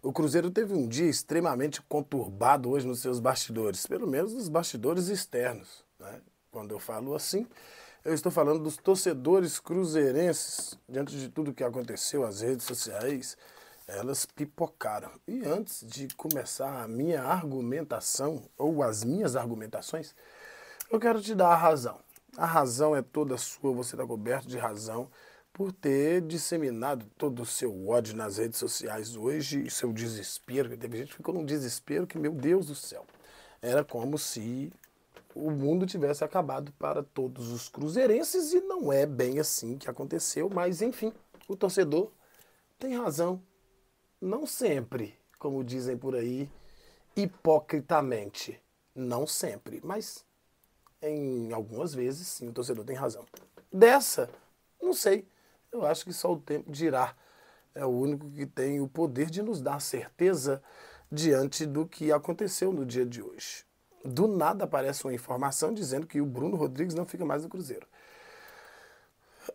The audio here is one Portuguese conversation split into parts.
O Cruzeiro teve um dia extremamente conturbado hoje nos seus bastidores, pelo menos nos bastidores externos. Né? Quando eu falo assim, eu estou falando dos torcedores cruzeirenses. Diante de tudo que aconteceu, as redes sociais, elas pipocaram. E antes de começar a minha argumentação, ou as minhas argumentações, eu quero te dar a razão. A razão é toda sua, você está coberto de razão por ter disseminado todo o seu ódio nas redes sociais hoje, e seu desespero. Teve gente que ficou num desespero que, meu Deus do céu, era como se o mundo tivesse acabado para todos os cruzeirenses e não é bem assim que aconteceu, mas enfim, o torcedor tem razão. Não sempre, como dizem por aí, hipocritamente. Não sempre, mas em algumas vezes sim, o torcedor tem razão. Dessa, não sei. Eu acho que só o tempo dirá. É o único que tem o poder de nos dar certeza diante do que aconteceu no dia de hoje. Do nada aparece uma informação dizendo que o Bruno Rodrigues não fica mais no Cruzeiro.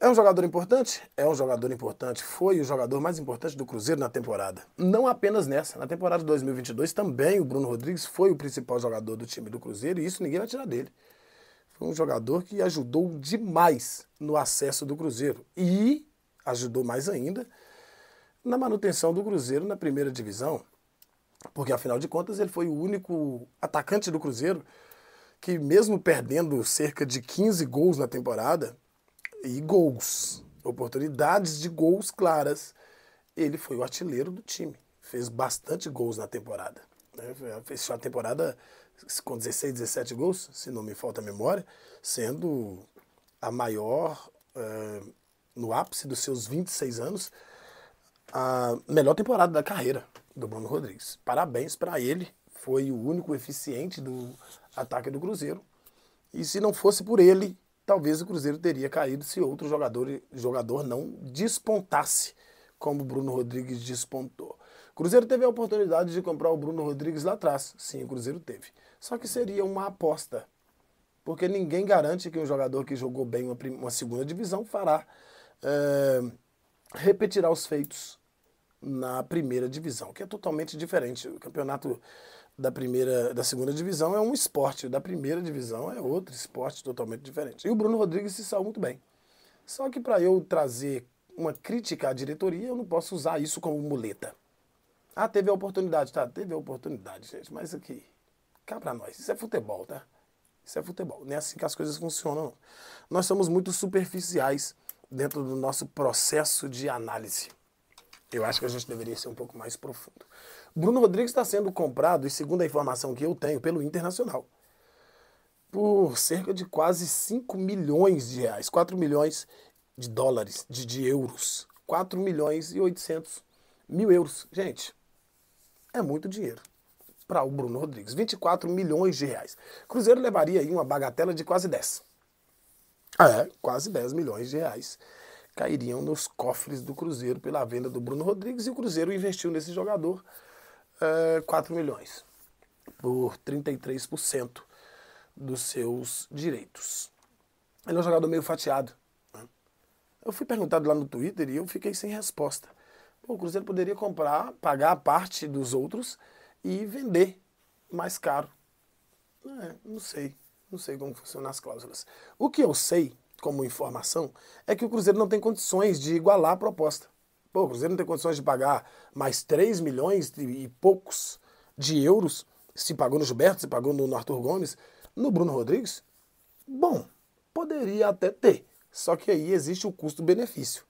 É um jogador importante? É um jogador importante. Foi o jogador mais importante do Cruzeiro na temporada. Não apenas nessa. Na temporada de 2022 também o Bruno Rodrigues foi o principal jogador do time do Cruzeiro e isso ninguém vai tirar dele. Foi um jogador que ajudou demais no acesso do Cruzeiro e ajudou mais ainda na manutenção do Cruzeiro na primeira divisão, porque afinal de contas ele foi o único atacante do Cruzeiro que, mesmo perdendo cerca de 15 gols na temporada, e gols, oportunidades de gols claras, ele foi o artilheiro do time. Fez bastante gols na temporada. Né? Fez uma temporada com 16, 17 gols, se não me falta a memória, sendo a maior, uh, no ápice dos seus 26 anos, a melhor temporada da carreira do Bruno Rodrigues. Parabéns para ele, foi o único eficiente do ataque do Cruzeiro. E se não fosse por ele, talvez o Cruzeiro teria caído se outro jogador, jogador não despontasse como Bruno Rodrigues despontou. Cruzeiro teve a oportunidade de comprar o Bruno Rodrigues lá atrás. Sim, o Cruzeiro teve. Só que seria uma aposta. Porque ninguém garante que um jogador que jogou bem uma, uma segunda divisão fará. É, repetirá os feitos na primeira divisão, que é totalmente diferente. O campeonato da primeira, da segunda divisão é um esporte, da primeira divisão é outro esporte totalmente diferente. E o Bruno Rodrigues se saiu muito bem. Só que para eu trazer uma crítica à diretoria, eu não posso usar isso como muleta. Ah, teve a oportunidade, tá? Teve a oportunidade, gente, mas aqui, cá pra nós, isso é futebol, tá? Isso é futebol, não é assim que as coisas funcionam, não. Nós somos muito superficiais dentro do nosso processo de análise. Eu acho que a gente deveria ser um pouco mais profundo. Bruno Rodrigues está sendo comprado, e segundo a informação que eu tenho, pelo Internacional, por cerca de quase 5 milhões de reais, 4 milhões de dólares, de, de euros. 4 milhões e 800 mil euros. Gente, é muito dinheiro para o Bruno Rodrigues, 24 milhões de reais. Cruzeiro levaria aí uma bagatela de quase 10. Ah, é, quase 10 milhões de reais cairiam nos cofres do Cruzeiro pela venda do Bruno Rodrigues e o Cruzeiro investiu nesse jogador uh, eh, 4 milhões por 33% dos seus direitos. Ele é um jogador meio fatiado. Né? Eu fui perguntado lá no Twitter e eu fiquei sem resposta o Cruzeiro poderia comprar, pagar a parte dos outros e vender mais caro. É, não sei, não sei como funcionam as cláusulas. O que eu sei, como informação, é que o Cruzeiro não tem condições de igualar a proposta. Pô, o Cruzeiro não tem condições de pagar mais 3 milhões e poucos de euros, se pagou no Gilberto, se pagou no Arthur Gomes, no Bruno Rodrigues. Bom, poderia até ter, só que aí existe o custo-benefício.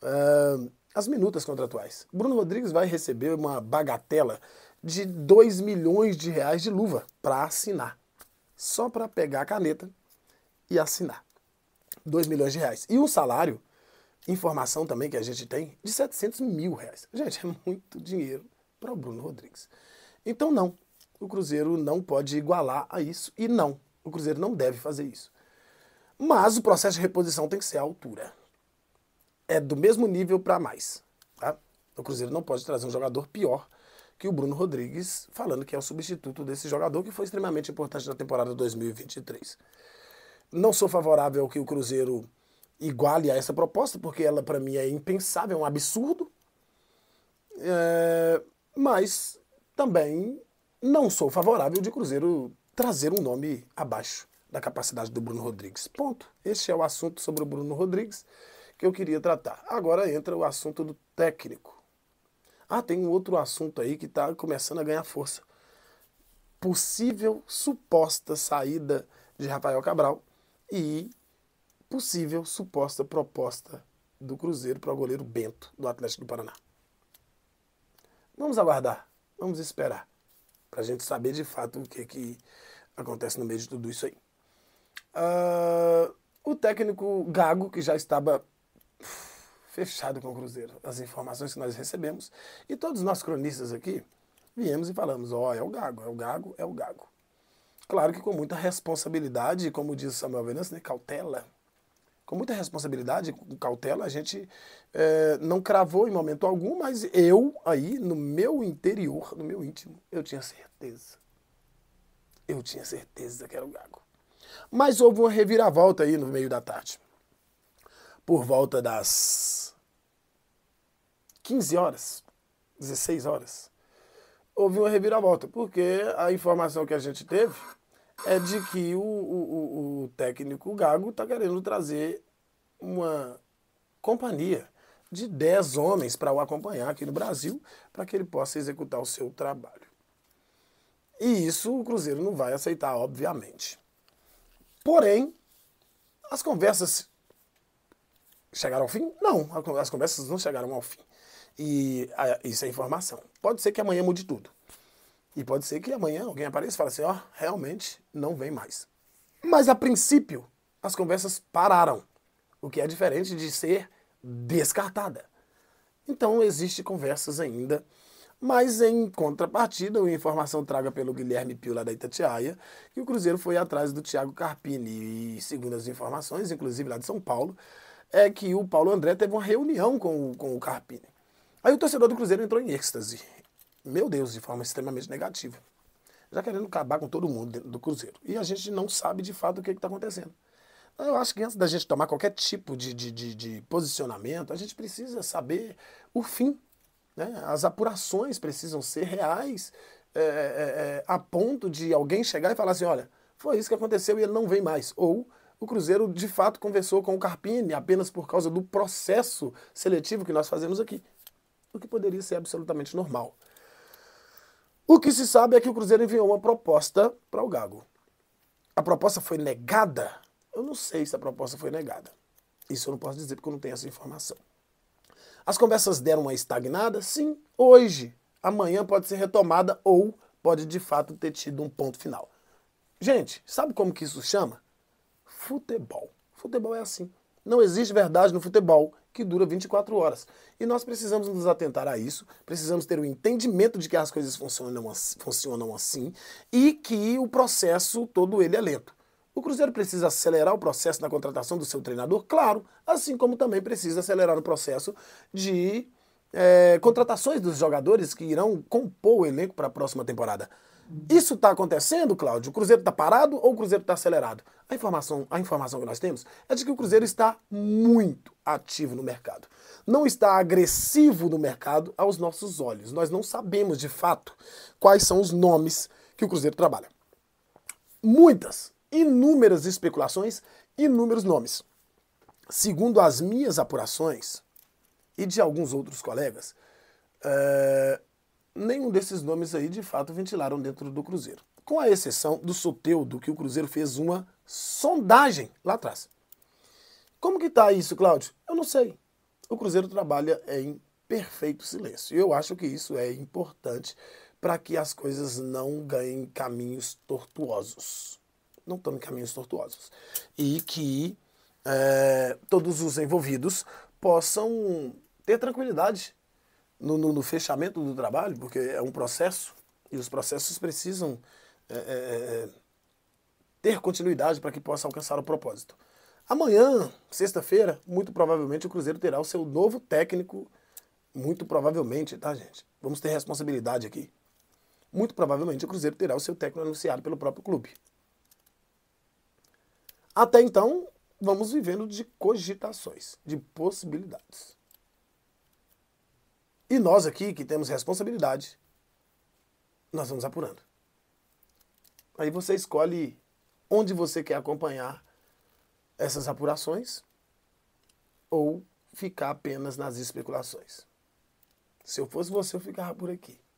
Uh, as minutas contratuais. Bruno Rodrigues vai receber uma bagatela de 2 milhões de reais de luva para assinar. Só para pegar a caneta e assinar. 2 milhões de reais. E um salário, informação também que a gente tem, de 700 mil reais. Gente, é muito dinheiro para o Bruno Rodrigues. Então, não. O Cruzeiro não pode igualar a isso e não. O Cruzeiro não deve fazer isso. Mas o processo de reposição tem que ser à altura é do mesmo nível para mais. Tá? O Cruzeiro não pode trazer um jogador pior que o Bruno Rodrigues, falando que é o substituto desse jogador que foi extremamente importante na temporada 2023. Não sou favorável que o Cruzeiro iguale a essa proposta, porque ela para mim é impensável, é um absurdo. É... mas também não sou favorável de Cruzeiro trazer um nome abaixo da capacidade do Bruno Rodrigues. Ponto. Este é o assunto sobre o Bruno Rodrigues que eu queria tratar. Agora entra o assunto do técnico. Ah, tem um outro assunto aí que está começando a ganhar força. Possível suposta saída de Rafael Cabral e possível suposta proposta do Cruzeiro para o goleiro Bento, do Atlético do Paraná. Vamos aguardar, vamos esperar, para a gente saber de fato o que, que acontece no meio de tudo isso aí. Uh, o técnico Gago, que já estava fechado com o Cruzeiro. As informações que nós recebemos e todos nós cronistas aqui viemos e falamos: ó, oh, é o Gago, é o Gago, é o Gago. Claro que com muita responsabilidade, como diz Samuel Venâncio, né, cautela. Com muita responsabilidade, com cautela, a gente é, não cravou em momento algum, mas eu aí, no meu interior, no meu íntimo, eu tinha certeza. Eu tinha certeza que era o Gago. Mas houve uma reviravolta aí no meio da tarde por volta das 15 horas, 16 horas, houve uma reviravolta, porque a informação que a gente teve é de que o, o, o técnico Gago está querendo trazer uma companhia de 10 homens para o acompanhar aqui no Brasil, para que ele possa executar o seu trabalho. E isso o Cruzeiro não vai aceitar, obviamente. Porém, as conversas Chegaram ao fim? Não, as conversas não chegaram ao fim. E a, isso é informação. Pode ser que amanhã mude tudo. E pode ser que amanhã alguém apareça e fale assim, ó, oh, realmente não vem mais. Mas a princípio, as conversas pararam, o que é diferente de ser descartada. Então existe conversas ainda, mas em contrapartida, uma informação traga pelo Guilherme Pio lá da Itatiaia, que o Cruzeiro foi atrás do Thiago Carpini e segundo as informações, inclusive lá de São Paulo, é que o Paulo André teve uma reunião com, com o Carpini. Aí o torcedor do Cruzeiro entrou em êxtase. Meu Deus, de forma extremamente negativa. Já querendo acabar com todo mundo dentro do Cruzeiro. E a gente não sabe de fato o que é está acontecendo. Então, eu acho que antes da gente tomar qualquer tipo de, de, de, de posicionamento, a gente precisa saber o fim. Né? As apurações precisam ser reais, é, é, é a ponto de alguém chegar e falar assim: olha, foi isso que aconteceu e ele não vem mais. Ou o Cruzeiro de fato conversou com o Carpini apenas por causa do processo seletivo que nós fazemos aqui, o que poderia ser absolutamente normal. O que se sabe é que o Cruzeiro enviou uma proposta para o Gago. A proposta foi negada? Eu não sei se a proposta foi negada. Isso eu não posso dizer porque eu não tenho essa informação. As conversas deram uma estagnada? Sim, hoje. Amanhã pode ser retomada ou pode de fato ter tido um ponto final. Gente, sabe como que isso chama? futebol. Futebol é assim. Não existe verdade no futebol que dura 24 horas. E nós precisamos nos atentar a isso, precisamos ter o um entendimento de que as coisas funcionam, funcionam assim e que o processo todo ele é lento. O Cruzeiro precisa acelerar o processo da contratação do seu treinador, claro, assim como também precisa acelerar o processo de é, contratações dos jogadores que irão compor o elenco para a próxima temporada. Isso está acontecendo, Cláudio? O Cruzeiro está parado ou o Cruzeiro está acelerado? A informação, a informação que nós temos é de que o Cruzeiro está muito ativo no mercado. Não está agressivo no mercado aos nossos olhos. Nós não sabemos de fato quais são os nomes que o Cruzeiro trabalha. Muitas, inúmeras especulações, inúmeros nomes. Segundo as minhas apurações e de alguns outros colegas, eh, desses nomes aí de fato ventilaram dentro do Cruzeiro. Com a exceção do Soteudo, que o Cruzeiro fez uma sondagem lá atrás. Como que tá isso, Cláudio? Eu não sei. O Cruzeiro trabalha em perfeito silêncio. Eu acho que isso é importante para que as coisas não ganhem caminhos tortuosos. Não tomem caminhos tortuosos. E que é, todos os envolvidos possam ter tranquilidade no, no, no, fechamento do trabalho, porque é um processo e os processos precisam é é, é, é, ter continuidade para que possa alcançar o propósito. Amanhã, sexta-feira, muito provavelmente o Cruzeiro terá o seu novo técnico. Muito provavelmente, tá, gente? Vamos ter responsabilidade aqui. Muito provavelmente o Cruzeiro terá o seu técnico anunciado pelo próprio clube. Até então, vamos vivendo de cogitações, de possibilidades. E nós aqui, que temos responsabilidade, nós vamos apurando. Aí você escolhe onde você quer acompanhar essas apurações ou ficar apenas nas especulações. Se eu fosse você, eu ficava por aqui.